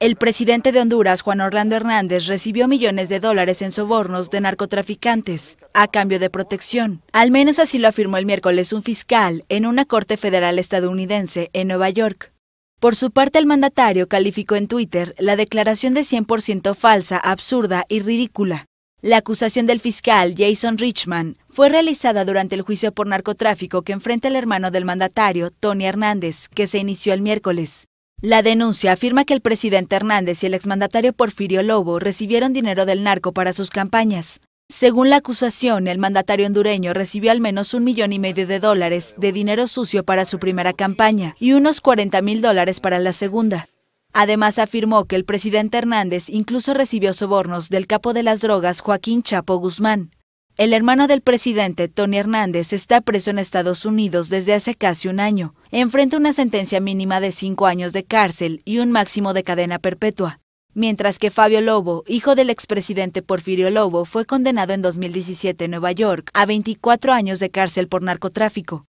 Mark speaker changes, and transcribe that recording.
Speaker 1: El presidente de Honduras, Juan Orlando Hernández, recibió millones de dólares en sobornos de narcotraficantes a cambio de protección. Al menos así lo afirmó el miércoles un fiscal en una corte federal estadounidense en Nueva York. Por su parte, el mandatario calificó en Twitter la declaración de 100% falsa, absurda y ridícula. La acusación del fiscal Jason Richman fue realizada durante el juicio por narcotráfico que enfrenta el hermano del mandatario, Tony Hernández, que se inició el miércoles. La denuncia afirma que el presidente Hernández y el exmandatario Porfirio Lobo recibieron dinero del narco para sus campañas. Según la acusación, el mandatario hondureño recibió al menos un millón y medio de dólares de dinero sucio para su primera campaña y unos 40 mil dólares para la segunda. Además afirmó que el presidente Hernández incluso recibió sobornos del capo de las drogas Joaquín Chapo Guzmán, el hermano del presidente, Tony Hernández, está preso en Estados Unidos desde hace casi un año. Enfrenta una sentencia mínima de cinco años de cárcel y un máximo de cadena perpetua. Mientras que Fabio Lobo, hijo del expresidente Porfirio Lobo, fue condenado en 2017 en Nueva York a 24 años de cárcel por narcotráfico.